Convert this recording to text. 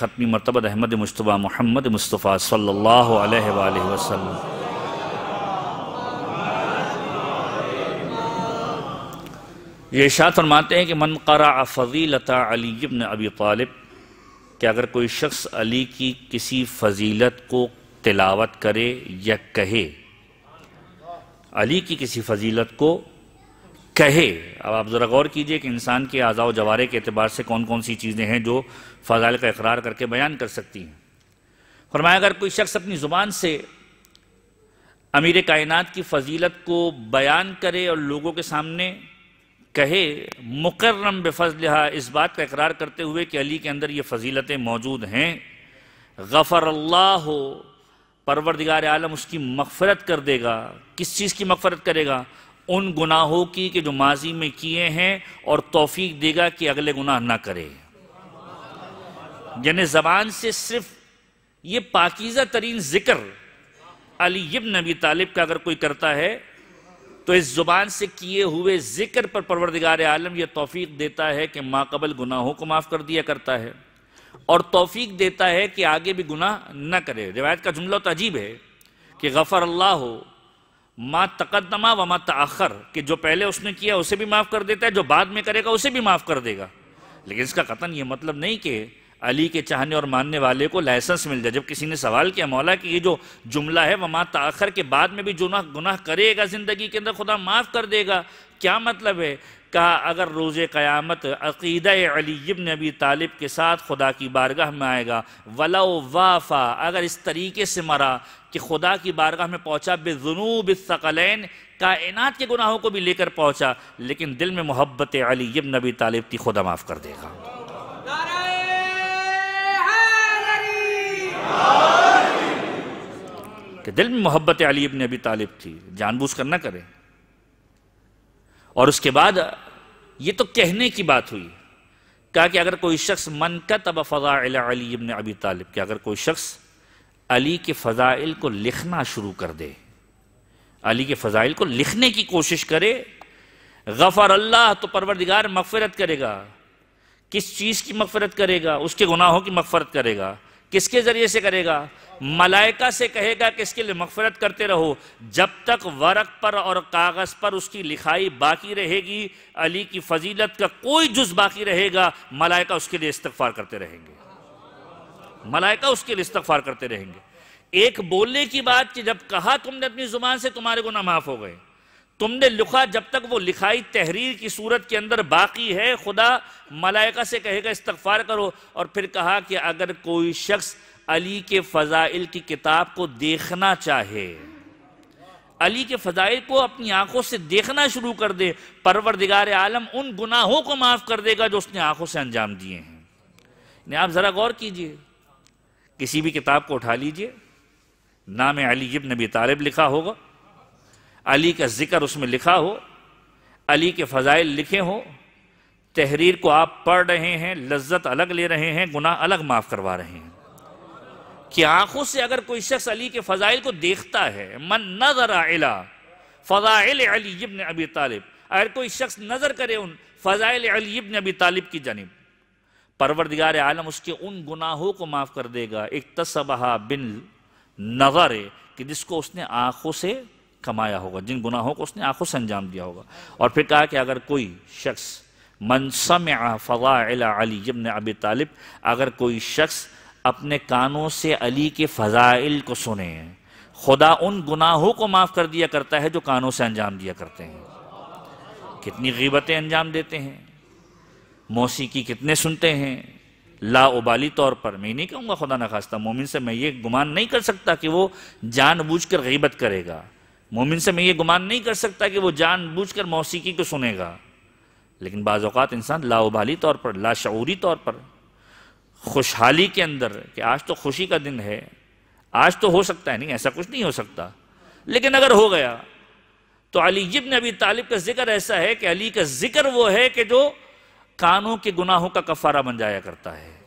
ख़त्मी मरतब अहमद मुशतबा मोहम्मद मुस्तफ़ा सल्ला ये शात फरमाते हैं कि मन करा फ़जीलता अलीबन अबी तालब कि अगर कोई शख्स अली की किसी फजीलत को तिलावत करे या कहे अली की किसी फजीलत को कहे अब आप ज़रा गौर कीजिए कि इंसान के आज़ा जवारे के अतबार से कौन कौन सी चीज़ें हैं जो फ़जाइल का इकरार करके बयान कर सकती हैं फरमाया अगर कोई शख्स अपनी ज़ुबान से अमीर कायनात की फजीलत को बयान करे और लोगों के सामने कहे मुकर्रम बेफजल इस बात का इकरार करते हुए कि अली के अंदर ये फजीलतें मौजूद हैं गफ़र अल्लाह परवरदिगार आलम उसकी मगफरत कर देगा किस चीज़ की मगफरत करेगा उन गुनाहों की कि जो माजी में किए हैं और तोफीक देगा कि अगले गुनाह ना करे यानी ज़बान से सिर्फ ये पाकिज़ा तरीन ज़िक्र अली इब्न नबी तालिब का अगर कोई करता है तो इस ज़ुबान से किए हुए ज़िक्र पर परवरदिगार आलम यह तोफ़ी देता है कि माकबल गुनाहों को माफ़ कर दिया करता है और तोफीक देता है कि आगे भी गुनाह न करे रिवायत का जुमला तो अजीब है कि गफ़र अल्लाह हो माँ तकदमा व माँ तखर कि जो पहले उसने किया उसे भी माफ़ कर देता है जो बाद में करेगा उसे भी माफ़ कर देगा लेकिन इसका कतन ये मतलब नहीं कि अली के चाहने और मानने वाले को लाइसेंस मिल जाए जब किसी ने सवाल किया मौला कि ये जो जुमला है वमा ताखर के बाद में भी जुना गुनाह करेगा ज़िंदगी के अंदर खुदा माफ़ कर देगा क्या मतलब है कहा अगर रोज़ क़यामत अक़ीद अली इब्न अबी तालिब के साथ खुदा की बारगाह में आएगा वला वाफ़ा अगर इस तरीके से मरा कि खुदा की बारगाह में पहुँचा बेजुनूब सकलैन कायनात के गुनाहों को भी लेकर पहुँचा लेकिन दिल में मोहब्बत अली इब्न अबी तालिब की खुदा माफ़ कर देगा कि दिल में मोहब्बत अली इबन अभी तालिब थी जानबूझ कर ना करें और उसके बाद ये तो कहने की बात हुई कहा कि अगर कोई शख्स मन का तब फ़ज़ाइल अली इबन अभी तालिब कि अगर कोई शख्स अली के फ़ज़ाइल को लिखना शुरू कर दे अली के फ़ज़ाइल को लिखने की कोशिश करे गफ़र अल्लाह तो परवरदिगार मगफरत करेगा किस चीज़ की मगफरत करेगा उसके गुनाहों की मगफरत करेगा किसके जरिए से करेगा मलाइका से कहेगा कि इसके लिए मफफरत करते रहो जब तक वर्क पर और कागज़ पर उसकी लिखाई बाकी रहेगी अली की फजीलत का कोई जुज बाकी रहेगा मलाइका उसके लिए इस्तफार करते रहेंगे मलाइका उसके लिए इस्तफार करते रहेंगे एक बोलने की बात कि जब कहा तुमने अपनी जुबान से तुम्हारे गुना माफ हो गए तुमने लिखा जब तक वो लिखाई तहरीर की सूरत के अंदर बाकी है खुदा मलाइका से कहेगा इस्तफार करो और फिर कहा कि अगर कोई शख्स अली के फ़ज़ाइल की किताब को देखना चाहे अली के फ़ज़ाइल को अपनी आंखों से देखना शुरू कर दे परवरदिगार आलम उन गुनाहों को माफ़ कर देगा जो उसने आंखों से अंजाम दिए हैं आप ज़रा गौर कीजिए किसी भी किताब को उठा लीजिए नाम अली इब्न नबी तालिब लिखा होगा अली का जिक्र उसमें लिखा हो अली के फ़ज़ाइल लिखे हो तहरीर को आप पढ़ रहे हैं लज्जत अलग ले रहे हैं गुनाह अलग माफ़ करवा रहे हैं कि आंखों से अगर कोई शख्स अली के फ़ज़ाइल को देखता है मन नजर अला फ़ज़ाइल अली इब्न अबी तालिब अगर कोई शख्स नज़र करे उन फ़ज़ाइल अली इब्न अबी तालिब की जानब परवरदिगार आलम उसके उन गुनाहों को माफ़ कर देगा एक तसबहा बिन नज़र कि जिसको उसने आंखों से कमाया होगा जिन गुनाहों को उसने आंखों से अंजाम दिया होगा और फिर कहा कि अगर कोई शख्स मनसम फ़ज़ाइल अली इबन अबी तालिब अगर कोई शख्स अपने कानों से अली के फ़ज़ाइल को सुने खुदा उन गुनाहों को माफ़ कर दिया करता है जो कानों से अंजाम दिया करते हैं कितनी गीबतें अंजाम देते हैं मौसीकी कितने सुनते हैं ला उबाली तौर पर मैं नहीं कहूँगा खुदा नखास्ता खास्ता मोमिन से मैं ये गुमान नहीं कर सकता कि वो जानबूझ कर गीबत करेगा मोमिन से मैं ये गुमान नहीं कर सकता कि वो जानबूझकर मौसीकी को सुनेगा लेकिन बाज़ात इंसान लाओबाली तौर पर लाशूरी तौर पर खुशहाली के अंदर कि आज तो खुशी का दिन है आज तो हो सकता है नहीं ऐसा कुछ नहीं हो सकता लेकिन अगर हो गया तो अली ने अभी तालिब का जिक्र ऐसा है कि अली का जिक्र वो है कि जो कानों के गुनाहों का कफारा बन जाया करता है